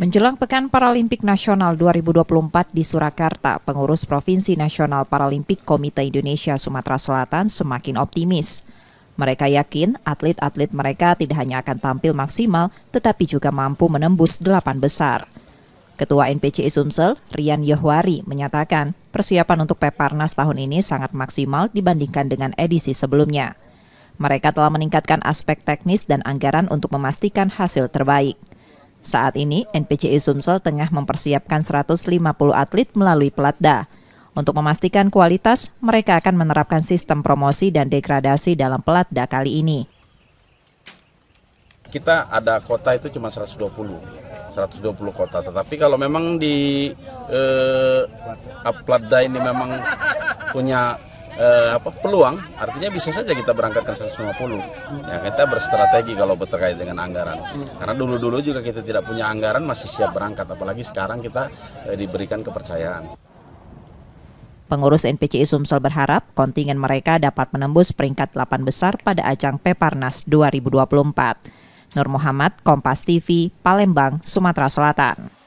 Menjelang Pekan Paralimpik Nasional 2024 di Surakarta, pengurus Provinsi Nasional Paralimpik Komite Indonesia Sumatera Selatan semakin optimis. Mereka yakin atlet-atlet mereka tidak hanya akan tampil maksimal, tetapi juga mampu menembus delapan besar. Ketua NPC Sumsel, Rian Yohwari, menyatakan persiapan untuk Peparnas tahun ini sangat maksimal dibandingkan dengan edisi sebelumnya. Mereka telah meningkatkan aspek teknis dan anggaran untuk memastikan hasil terbaik. Saat ini, NPCI Sumsel tengah mempersiapkan 150 atlet melalui Pelatda. Untuk memastikan kualitas, mereka akan menerapkan sistem promosi dan degradasi dalam Pelatda kali ini. Kita ada kota itu cuma 120. 120 kota. Tetapi kalau memang di eh, pelatda ini memang punya eh, apa peluang artinya bisa saja kita berangkatkan 150 ya kita berstrategi kalau terkait dengan anggaran karena dulu-dulu juga kita tidak punya anggaran masih siap berangkat apalagi sekarang kita eh, diberikan kepercayaan Pengurus NPCI Sumsel berharap kontingen mereka dapat menembus peringkat 8 besar pada ajang Peparnas 2024. Nur Muhammad, Kompas TV, Palembang, Sumatera Selatan.